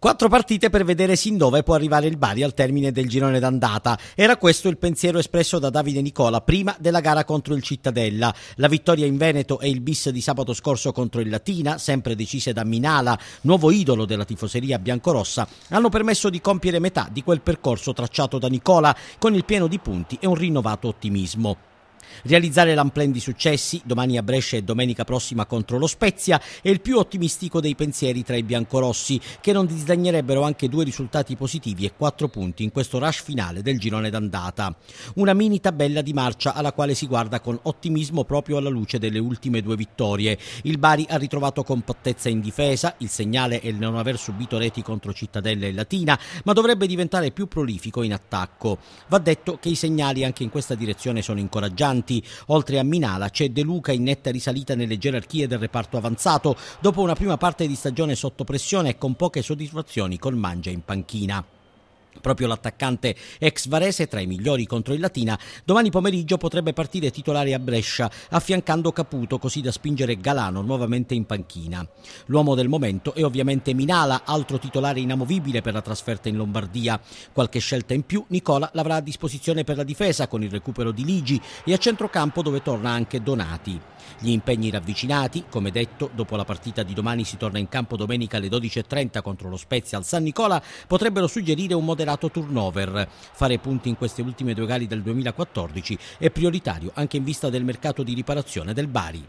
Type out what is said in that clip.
Quattro partite per vedere sin dove può arrivare il Bari al termine del girone d'andata. Era questo il pensiero espresso da Davide Nicola prima della gara contro il Cittadella. La vittoria in Veneto e il bis di sabato scorso contro il Latina, sempre decise da Minala, nuovo idolo della tifoseria biancorossa, hanno permesso di compiere metà di quel percorso tracciato da Nicola con il pieno di punti e un rinnovato ottimismo. Realizzare l'unplan di successi, domani a Brescia e domenica prossima contro lo Spezia, è il più ottimistico dei pensieri tra i biancorossi, che non disdegnerebbero anche due risultati positivi e quattro punti in questo rush finale del girone d'andata. Una mini tabella di marcia alla quale si guarda con ottimismo proprio alla luce delle ultime due vittorie. Il Bari ha ritrovato compattezza in difesa, il segnale è il non aver subito reti contro Cittadella e Latina, ma dovrebbe diventare più prolifico in attacco. Va detto che i segnali anche in questa direzione sono incoraggianti attaccanti. Oltre a Minala c'è De Luca in netta risalita nelle gerarchie del reparto avanzato dopo una prima parte di stagione sotto pressione e con poche soddisfazioni col Mangia in panchina. Proprio l'attaccante ex Varese tra i migliori contro il Latina, domani pomeriggio potrebbe partire titolare a Brescia, affiancando Caputo così da spingere Galano nuovamente in panchina. L'uomo del momento è ovviamente Minala, altro titolare inamovibile per la trasferta in Lombardia. Qualche scelta in più Nicola l'avrà a disposizione per la difesa con il recupero di Ligi e a centrocampo dove torna anche Donati. Gli impegni ravvicinati, come detto, dopo la partita di domani si torna in campo domenica alle 12.30 contro lo Spezia al San Nicola, potrebbero suggerire un modello moderato turnover. Fare punti in queste ultime due gare del 2014 è prioritario anche in vista del mercato di riparazione del Bari.